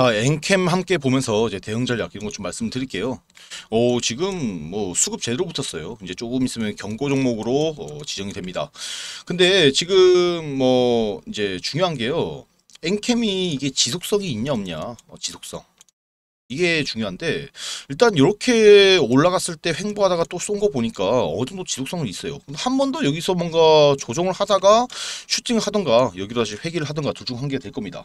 자, 엔캠 함께 보면서 이제 대응 전략 이런 것 좀 말씀드릴게요. 어, 지금 뭐 수급 제대로 붙었어요. 이제 조금 있으면 경고 종목으로 어, 지정이 됩니다. 근데 지금 뭐 이제 중요한 게요. 엔캠이 이게 지속성이 있냐 없냐. 어, 지속성. 이게 중요한데 일단 이렇게 올라갔을 때 횡보하다가 또 쏜 거 보니까 어느 정도 지속성은 있어요. 한 번 더 여기서 뭔가 조정을 하다가 슈팅을 하던가 여기로 다시 회기를 하던가 둘 중한개될 겁니다.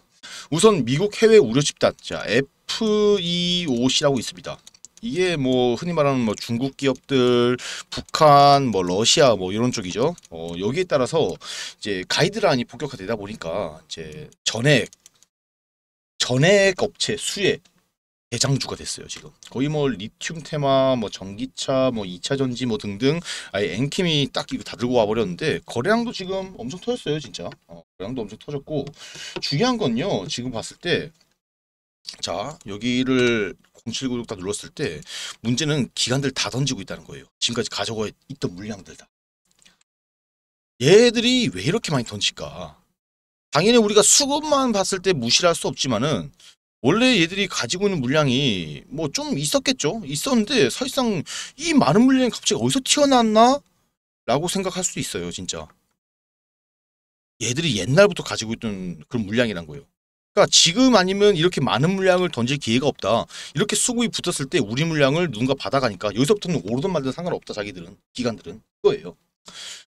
우선 미국 해외 우려 집단 자 FEOC라고 있습니다. 이게 뭐 흔히 말하는 뭐 중국 기업들, 북한, 뭐 러시아 뭐 이런 쪽이죠. 어, 여기에 따라서 이제 가이드라인이 본격화되다 보니까 이제 전액 전액 업체 수혜 대장주가 됐어요 지금 거의 뭐 리튬 테마 뭐 전기차 뭐 2차 전지 뭐 등등 아예 엔킴이 딱 이거 다 들고 와버렸는데 거래량도 지금 엄청 터졌어요 진짜 어, 거래량도 엄청 터졌고 중요한 건요 지금 봤을 때 자 여기를 0796딱 눌렀을 때 문제는 기관들 다 던지고 있다는 거예요 지금까지 가져가 있던 물량들 다 얘들이 왜 이렇게 많이 던질까 당연히 우리가 수급만 봤을 때 무시할 수 없지만은 원래 얘들이 가지고 있는 물량이 뭐 좀 있었겠죠. 있었는데 사실상 이 많은 물량이 갑자기 어디서 튀어나왔나? 라고 생각할 수도 있어요. 진짜. 얘들이 옛날부터 가지고 있던 그런 물량이란 거예요. 그러니까 지금 아니면 이렇게 많은 물량을 던질 기회가 없다. 이렇게 수급이 붙었을 때 우리 물량을 누군가 받아가니까 여기서부터는 오르든 말든 상관없다. 자기들은. 기관들은. 그거예요.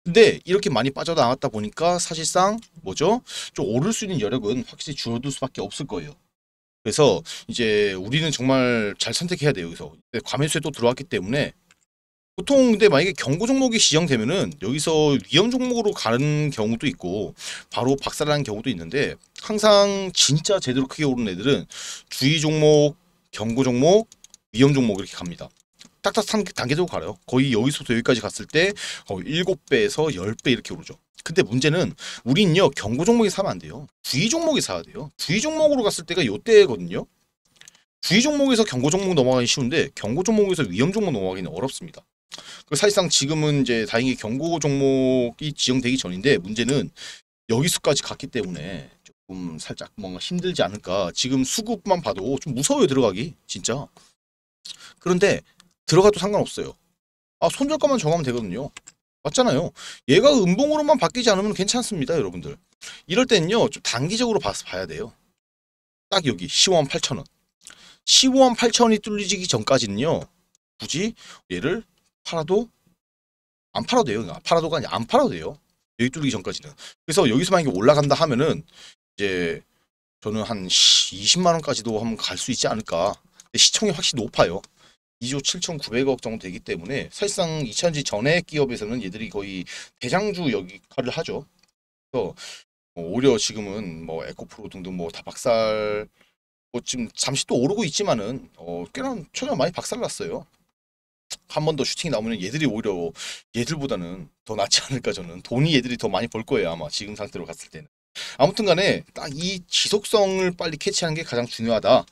근데 이렇게 많이 빠져나갔다 보니까 사실상 뭐죠? 좀 오를 수 있는 여력은 확실히 줄어들 수밖에 없을 거예요. 그래서 이제 우리는 정말 잘 선택해야 돼요. 여기서 과매수에 또 들어왔기 때문에 보통 근데 만약에 경고 종목이 지정되면은 여기서 위험 종목으로 가는 경우도 있고 바로 박살나는 경우도 있는데 항상 진짜 제대로 크게 오른 애들은 주의 종목, 경고 종목, 위험 종목 이렇게 갑니다. 딱딱 단계적으로 가요. 거의 여기서부터 여기까지 갔을 때 어, 7배에서 10배 이렇게 오르죠. 근데 문제는 우리는요 경고 종목이 사면 안 돼요. 주의 종목이 사야 돼요. 주의 종목으로 갔을 때가 요때거든요. 주의 종목에서 경고 종목 넘어가기 쉬운데 경고 종목에서 위험 종목 넘어가기는 어렵습니다. 그 사실상 지금은 이제 다행히 경고 종목이 지정되기 전인데 문제는 여기서까지 갔기 때문에 조금 살짝 뭔가 힘들지 않을까 지금 수급만 봐도 좀 무서워요 들어가기 진짜 그런데 들어가도 상관없어요. 아 손절가만 정하면 되거든요. 맞잖아요. 얘가 음봉으로만 바뀌지 않으면 괜찮습니다. 여러분들. 이럴 때는요. 좀 단기적으로 봐서 봐야 돼요. 딱 여기 15만 8천원. 15만 8천원이 뚫리기 전까지는요. 굳이 얘를 팔아도 안 팔아도 돼요. 그러니까 팔아도가 아니라 안 팔아도 돼요. 여기 뚫리기 전까지는. 그래서 여기서 만약에 올라간다 하면은 이제 저는 한 20만원까지도 한번 갈 수 있지 않을까. 시청이 확실히 높아요. 2조 7,900억 정도 되기 때문에 사실상 2000지 전에 기업에서는 얘들이 거의 대장주 역할을 하죠. 그래서 뭐 오히려 지금은 뭐 에코프로 등등 뭐 다 박살 뭐 지금 잠시 또 오르고 있지만은 어 꽤나 최근 많이 박살났어요. 한 번 더 슈팅이 나오면 얘들이 오히려 얘들보다는 더 낫지 않을까 저는 돈이 얘들이 더 많이 벌 거예요 아마 지금 상태로 갔을 때는 아무튼간에 딱 이 지속성을 빨리 캐치하는 게 가장 중요하다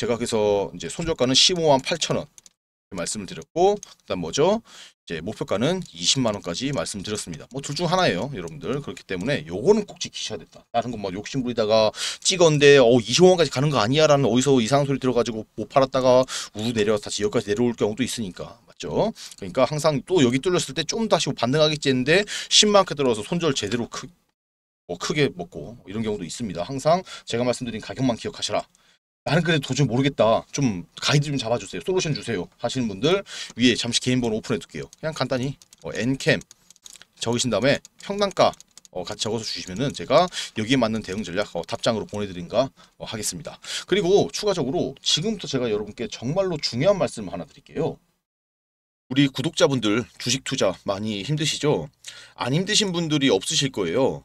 제가 그래서 이제 손절가는 15만 8천 원 말씀을 드렸고 그다음 뭐죠? 이제 목표가는 20만 원까지 말씀드렸습니다. 뭐 둘 중 하나예요, 여러분들. 그렇기 때문에 요거는 꼭 지키셔야 됐다. 다른 것만 뭐 욕심 부리다가 찍었는데 어 20원까지 가는 거 아니야라는 어디서 이상한 소리 들어가지고 못 팔았다가 우르 내려서 다시 여기까지 내려올 경우도 있으니까 맞죠? 그러니까 항상 또 여기 뚫렸을 때 좀 다시 반등하겠지 했는데 10만원 들어서 손절 제대로 크, 뭐 크게 먹고 뭐 이런 경우도 있습니다. 항상 제가 말씀드린 가격만 기억하셔라. 나는 그래도 도저히 모르겠다. 좀 가이드 좀 잡아주세요. 솔루션 주세요. 하시는 분들 위에 잠시 개인번호 오픈해둘게요. 그냥 간단히 어, N캠 적으신 다음에 평단가 어, 같이 적어서 주시면은 제가 여기에 맞는 대응 전략 어, 답장으로 보내드린가 어, 하겠습니다. 그리고 추가적으로 지금부터 제가 여러분께 정말로 중요한 말씀을 하나 드릴게요. 우리 구독자분들 주식 투자 많이 힘드시죠? 안 힘드신 분들이 없으실 거예요.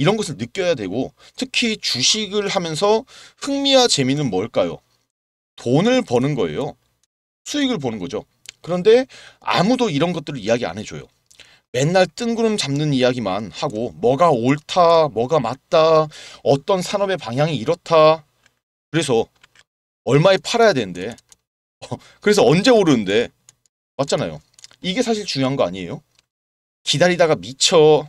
이런 것을 느껴야 되고 특히 주식을 하면서 흥미와 재미는 뭘까요? 돈을 버는 거예요. 수익을 보는 거죠. 그런데 아무도 이런 것들을 이야기 안 해줘요. 맨날 뜬구름 잡는 이야기만 하고 뭐가 옳다, 뭐가 맞다, 어떤 산업의 방향이 이렇다. 그래서 얼마에 팔아야 되는데 어, 그래서 언제 오르는데 맞잖아요. 이게 사실 중요한 거 아니에요? 기다리다가 미쳐